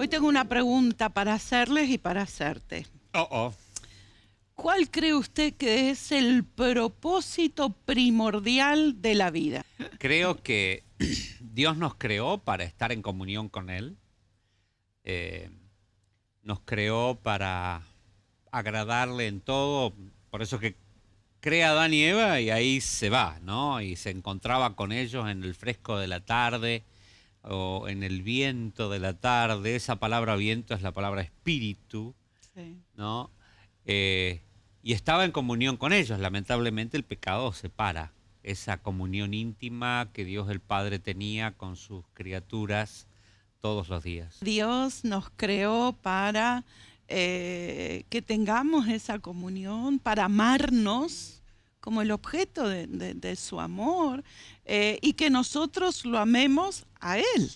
Hoy tengo una pregunta para hacerles y para hacerte. ¿Cuál cree usted que es el propósito primordial de la vida? Creo que Dios nos creó para estar en comunión con Él. Eh, nos creó para agradarle en todo. Por eso que crea Adán y Eva y ahí se va, ¿no? Y se encontraba con ellos en el fresco de la tarde o en el viento de la tarde, esa palabra viento es la palabra espíritu, ¿no? Eh, y estaba en comunión con ellos. Lamentablemente el pecado separa esa comunión íntima que Dios el Padre tenía con sus criaturas todos los días. Dios nos creó para eh, que tengamos esa comunión, para amarnos, como el objeto de, su amor eh, y que nosotros lo amemos a Él.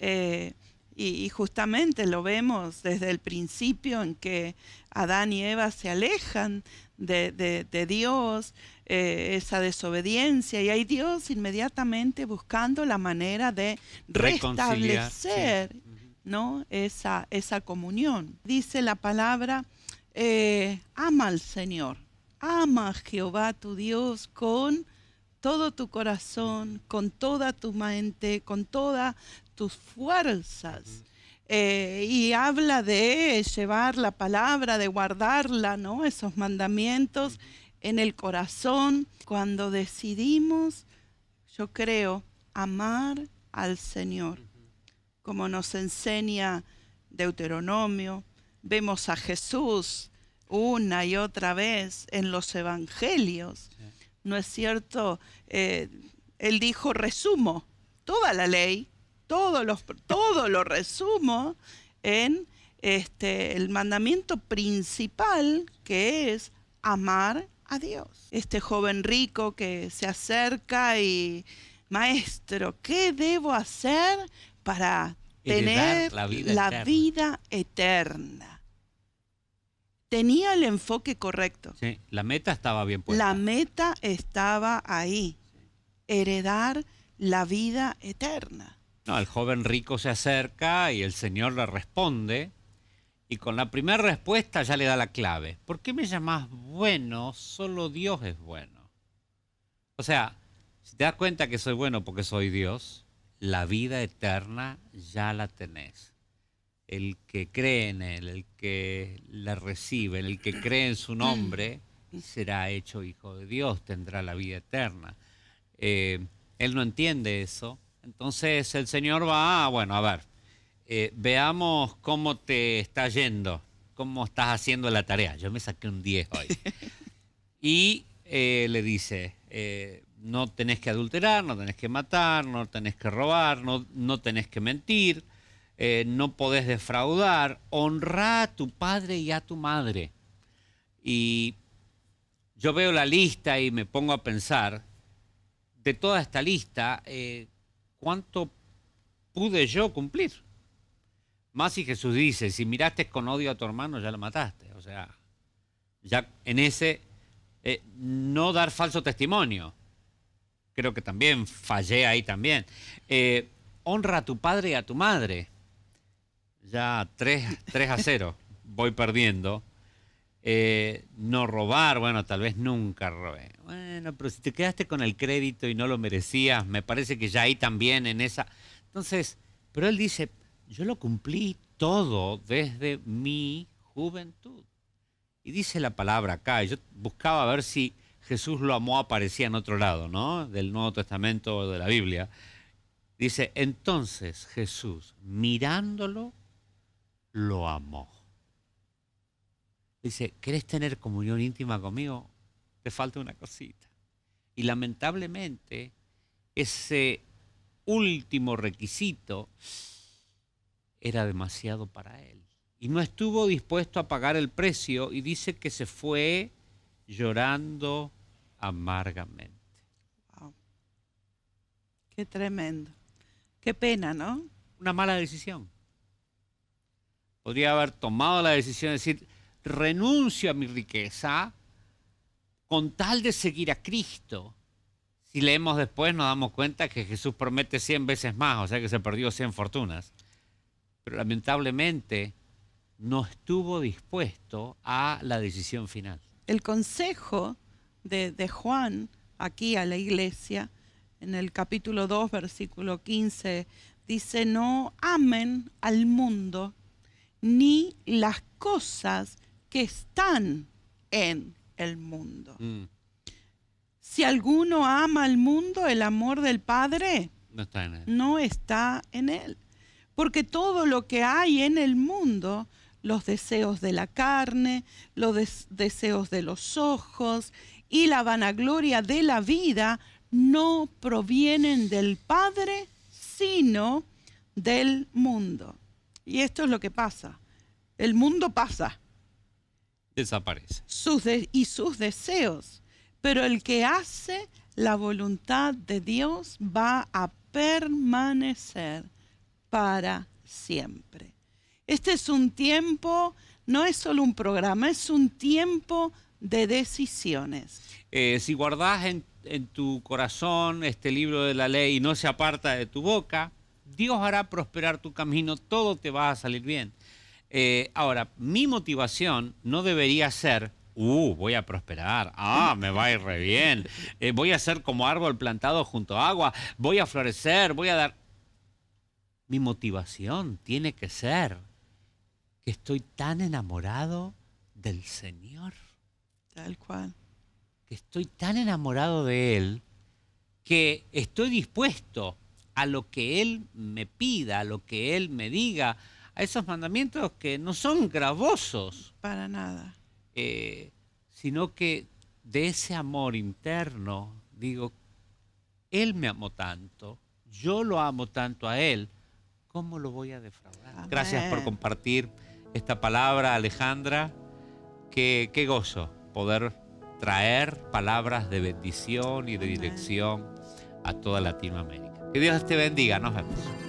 Eh, y, justamente lo vemos desde el principio en que Adán y Eva se alejan de, Dios, eh, esa desobediencia, y hay Dios inmediatamente buscando la manera de restablecer ¿no? esa, esa comunión. Dice la palabra, ama al Señor ama Jehová tu Dios con todo tu corazón, con toda tu mente, con todas tus fuerzas. Eh, y habla de llevar la palabra, de guardarla, ¿no? Esos mandamientos en el corazón. Cuando decidimos, yo creo, amar al Señor, como nos enseña Deuteronomio, vemos a Jesús una y otra vez en los evangelios. ¿No es cierto? Eh, él dijo, resumo toda la ley, todo, los, lo resumo en este, el mandamiento principal que es amar a Dios. Este joven rico que se acerca y, maestro, ¿qué debo hacer para tener la, vida eterna? tenía el enfoque correcto. Sí, la meta estaba bien puesta. La meta estaba ahí, heredar la vida eterna. No, el joven rico se acerca y el Señor le responde y con la primera respuesta ya le da la clave. ¿Por qué me llamas bueno? Solo Dios es bueno. O sea, si te das cuenta que soy bueno porque soy Dios, la vida eterna ya la tenés el que cree en él, el que la recibe, el que cree en su nombre, será hecho hijo de Dios, tendrá la vida eterna. Eh, él no entiende eso. Entonces el Señor va, ah, bueno, a ver, eh, veamos cómo te está yendo, cómo estás haciendo la tarea. Yo me saqué un 10 hoy. y eh, le dice, no tenés que adulterar, no tenés que matar, no tenés que robar, no, no tenés que mentir eh, no podés defraudar, honra a tu padre y a tu madre. Y yo veo la lista y me pongo a pensar, de toda esta lista, eh, ¿cuánto pude yo cumplir? Más si Jesús dice, si miraste con odio a tu hermano, ya lo mataste. O sea, ya en ese eh, no dar falso testimonio. Creo que también fallé ahí también. honra a tu padre y a tu madre ya 3, a 0, voy perdiendo. Eh, no robar, bueno, tal vez nunca robé. Bueno, pero si te quedaste con el crédito y no lo merecías, me parece que ya ahí también en esa... Entonces, pero él dice, yo lo cumplí todo desde mi juventud. Y dice la palabra acá, yo buscaba ver si Jesús lo amó aparecía en otro lado, ¿no? Del Nuevo Testamento o de la Biblia. Dice, entonces Jesús, mirándolo, lo amó. Dice, ¿querés tener comunión íntima conmigo? Te falta una cosita. Y lamentablemente, ese último requisito era demasiado para él. Y no estuvo dispuesto a pagar el precio y dice que se fue llorando amargamente. Wow. Qué tremendo. Qué pena, ¿no? Una mala decisión podría haber tomado la decisión de decir, renuncio a mi riqueza con tal de seguir a Cristo. Si leemos después nos damos cuenta que Jesús promete 100 veces más, o sea que se perdió 100 fortunas. Pero lamentablemente no estuvo dispuesto a la decisión final. El consejo de, de Juan aquí a la iglesia, en el capítulo 2, versículo 15, dice, no amen al mundo ni las cosas que están en el mundo. Mm. Si alguno ama al mundo, el amor del Padre no está en él. Porque todo lo que hay en el mundo, los deseos de la carne, los deseos de los ojos y la vanagloria de la vida, no provienen del Padre, sino del mundo. Y esto es lo que pasa. El mundo pasa. Desaparece. Sus y sus deseos. Pero el que hace la voluntad de Dios va a permanecer para siempre. Este es un tiempo, no es solo un programa, es un tiempo de decisiones. Eh, si guardas en, en, tu corazón este libro de la ley y no se aparta de tu boca, Dios hará prosperar tu camino, todo te va a salir bien. Eh, ahora, mi motivación no debería ser, uh, voy a prosperar, ah, me va a ir re bien, eh, voy a ser como árbol plantado junto a agua, voy a florecer, voy a dar... Mi motivación tiene que ser que estoy tan enamorado del Señor. Tal cual. Que estoy tan enamorado de Él que estoy dispuesto a lo que Él me pida, a lo que Él me diga, a esos mandamientos que no son gravosos. Para nada. Eh, sino que de ese amor interno, digo, Él me amó tanto, yo lo amo tanto a Él, ¿cómo lo voy a defraudar? Gracias por compartir esta palabra, Alejandra. Qué, gozo poder traer palabras de bendición y de dirección a toda Latinoamérica. Que Dios te bendiga. Nos vemos.